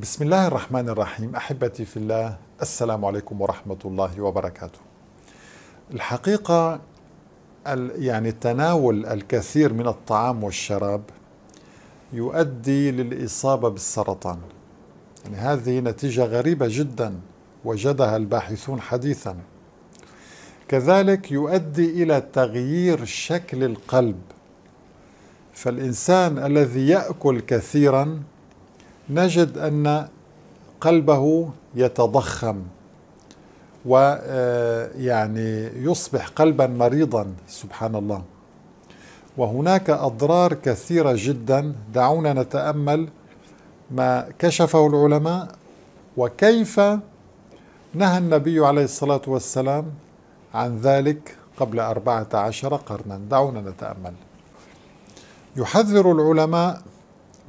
بسم الله الرحمن الرحيم احبتي في الله السلام عليكم ورحمه الله وبركاته. الحقيقه يعني تناول الكثير من الطعام والشراب يؤدي للاصابه بالسرطان. يعني هذه نتيجه غريبه جدا وجدها الباحثون حديثا. كذلك يؤدي الى تغيير شكل القلب. فالانسان الذي ياكل كثيرا نجد ان قلبه يتضخم ويعني آه، يصبح قلبا مريضا سبحان الله وهناك اضرار كثيره جدا دعونا نتامل ما كشفه العلماء وكيف نهى النبي عليه الصلاه والسلام عن ذلك قبل أربعة عشر قرنا دعونا نتأمل يحذر العلماء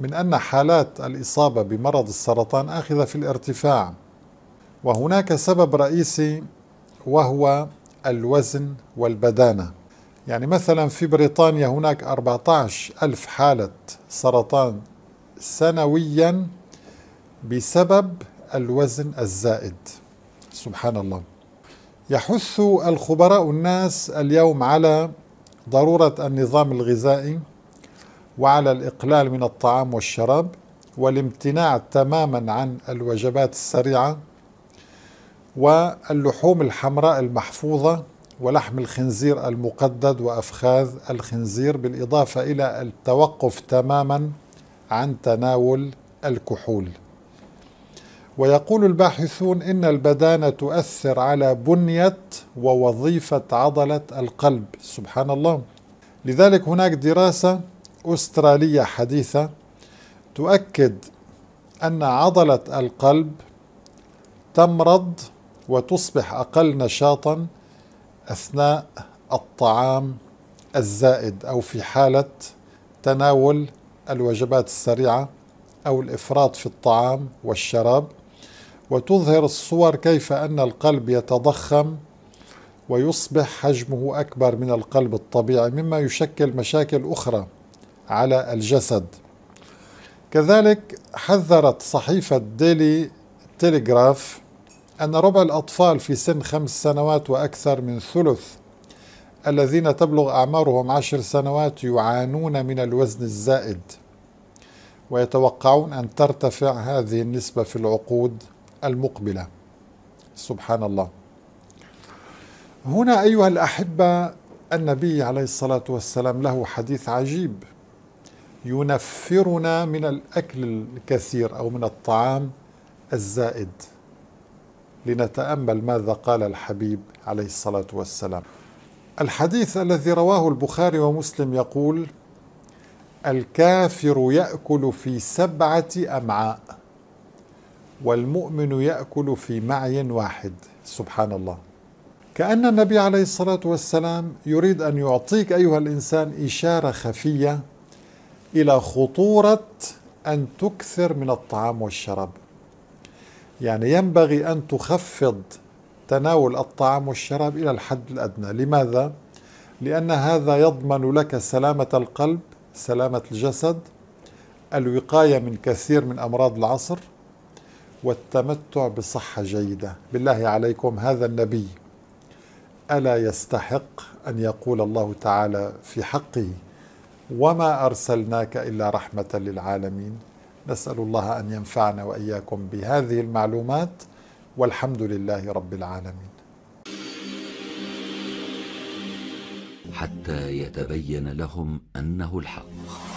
من أن حالات الإصابة بمرض السرطان آخذة في الارتفاع وهناك سبب رئيسي وهو الوزن والبدانة يعني مثلا في بريطانيا هناك 14 ألف حالة سرطان سنويا بسبب الوزن الزائد سبحان الله يحث الخبراء الناس اليوم على ضرورة النظام الغذائي وعلى الإقلال من الطعام والشراب والامتناع تماما عن الوجبات السريعة واللحوم الحمراء المحفوظة ولحم الخنزير المقدد وأفخاذ الخنزير بالإضافة إلى التوقف تماما عن تناول الكحول ويقول الباحثون إن البدانة تؤثر على بنية ووظيفة عضلة القلب سبحان الله لذلك هناك دراسة أسترالية حديثة تؤكد أن عضلة القلب تمرض وتصبح أقل نشاطا أثناء الطعام الزائد أو في حالة تناول الوجبات السريعة أو الإفراط في الطعام والشراب وتظهر الصور كيف أن القلب يتضخم ويصبح حجمه أكبر من القلب الطبيعي مما يشكل مشاكل أخرى على الجسد كذلك حذرت صحيفة ديلي تيليغراف أن ربع الأطفال في سن خمس سنوات وأكثر من ثلث الذين تبلغ أعمارهم عشر سنوات يعانون من الوزن الزائد ويتوقعون أن ترتفع هذه النسبة في العقود المقبلة سبحان الله هنا أيها الأحبة النبي عليه الصلاة والسلام له حديث عجيب ينفرنا من الأكل الكثير أو من الطعام الزائد لنتأمل ماذا قال الحبيب عليه الصلاة والسلام الحديث الذي رواه البخاري ومسلم يقول الكافر يأكل في سبعة أمعاء والمؤمن يأكل في معي واحد سبحان الله كأن النبي عليه الصلاة والسلام يريد أن يعطيك أيها الإنسان إشارة خفية إلى خطورة أن تكثر من الطعام والشراب يعني ينبغي أن تخفض تناول الطعام والشراب إلى الحد الأدنى لماذا؟ لأن هذا يضمن لك سلامة القلب سلامة الجسد الوقاية من كثير من أمراض العصر والتمتع بصحة جيدة بالله عليكم هذا النبي ألا يستحق أن يقول الله تعالى في حقه وما ارسلناك الا رحمه للعالمين نسال الله ان ينفعنا واياكم بهذه المعلومات والحمد لله رب العالمين حتى يتبين لهم انه الحق